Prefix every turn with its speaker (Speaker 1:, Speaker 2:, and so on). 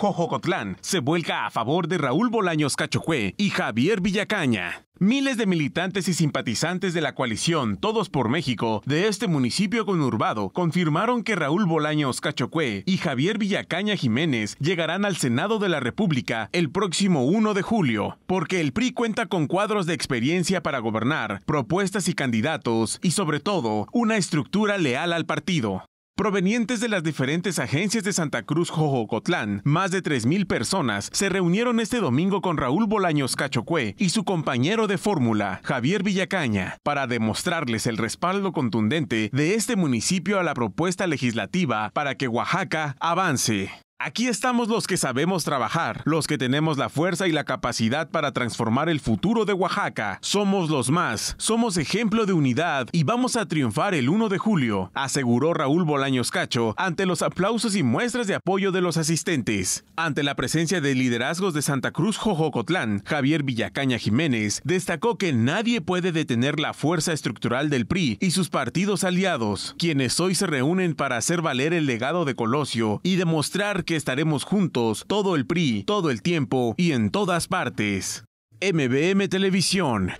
Speaker 1: Cotlán, se vuelca a favor de Raúl Bolaños Cachocué y Javier Villacaña. Miles de militantes y simpatizantes de la coalición Todos por México de este municipio conurbado confirmaron que Raúl Bolaños Cachocué y Javier Villacaña Jiménez llegarán al Senado de la República el próximo 1 de julio, porque el PRI cuenta con cuadros de experiencia para gobernar, propuestas y candidatos, y sobre todo, una estructura leal al partido provenientes de las diferentes agencias de Santa Cruz Jojocotlán, más de 3.000 personas se reunieron este domingo con Raúl Bolaños Cachocue y su compañero de fórmula, Javier Villacaña, para demostrarles el respaldo contundente de este municipio a la propuesta legislativa para que Oaxaca avance. Aquí estamos los que sabemos trabajar, los que tenemos la fuerza y la capacidad para transformar el futuro de Oaxaca. Somos los más, somos ejemplo de unidad y vamos a triunfar el 1 de julio, aseguró Raúl Bolaños Cacho ante los aplausos y muestras de apoyo de los asistentes. Ante la presencia de liderazgos de Santa Cruz Jojocotlán, Javier Villacaña Jiménez destacó que nadie puede detener la fuerza estructural del PRI y sus partidos aliados, quienes hoy se reúnen para hacer valer el legado de Colosio y demostrar que estaremos juntos todo el PRI, todo el tiempo y en todas partes. MBM Televisión.